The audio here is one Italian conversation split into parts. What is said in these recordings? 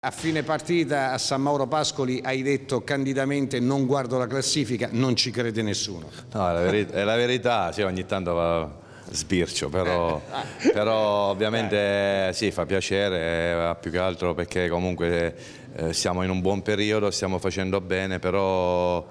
A fine partita a San Mauro Pascoli hai detto candidamente non guardo la classifica, non ci crede nessuno. No, è la, veri è la verità, sì, ogni tanto va sbircio, però, eh, ah. però ovviamente eh, sì, fa piacere, eh, più che altro perché comunque siamo in un buon periodo, stiamo facendo bene, però...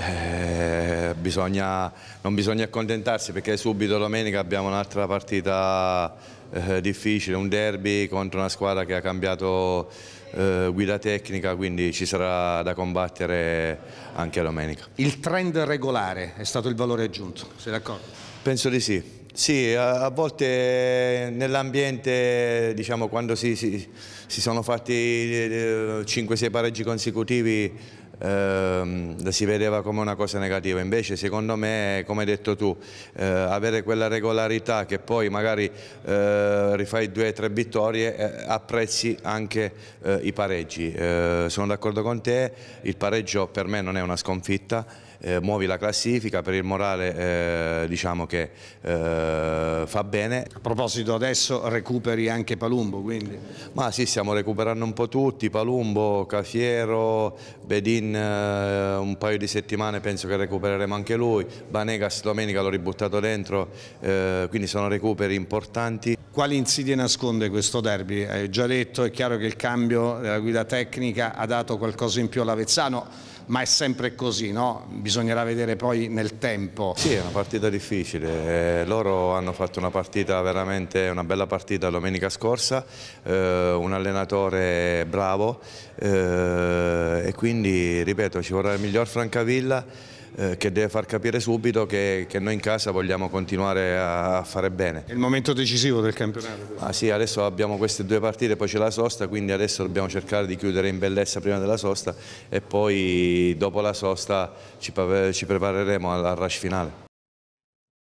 Eh, bisogna, non bisogna accontentarsi perché subito domenica abbiamo un'altra partita eh, difficile, un derby contro una squadra che ha cambiato eh, guida tecnica, quindi ci sarà da combattere anche domenica. Il trend regolare è stato il valore aggiunto, sei d'accordo? Penso di sì. Sì, a, a volte nell'ambiente, diciamo, quando si, si, si sono fatti 5-6 eh, pareggi consecutivi ehm, si vedeva come una cosa negativa, invece secondo me, come hai detto tu, eh, avere quella regolarità che poi magari eh, rifai due o tre vittorie, eh, apprezzi anche eh, i pareggi. Eh, sono d'accordo con te, il pareggio per me non è una sconfitta, eh, muovi la classifica, per il morale eh, diciamo che eh, fa bene. A proposito adesso recuperi anche Palumbo quindi? Ma sì, stiamo recuperando un po' tutti, Palumbo, Cafiero, Bedin in eh, un paio di settimane penso che recupereremo anche lui, Banegas domenica l'ho ributtato dentro, eh, quindi sono recuperi importanti. Quali insidie nasconde questo derby? Hai già detto, è chiaro che il cambio della guida tecnica ha dato qualcosa in più all'Avezzano, ma è sempre così, no? bisognerà vedere poi nel tempo. Sì, è una partita difficile, eh, loro hanno fatto una partita veramente, una bella partita domenica scorsa, eh, un allenatore bravo eh, e quindi ripeto ci vorrà il miglior Francavilla eh, che deve far capire subito che, che, noi in casa vogliamo continuare a fare bene. È il momento decisivo del campionato? Ah, sì, adesso abbiamo queste due partite, poi c'è la sosta, quindi adesso dobbiamo cercare di chiudere in bellezza prima della sosta e poi dopo la sosta ci, ci prepareremo al rush finale.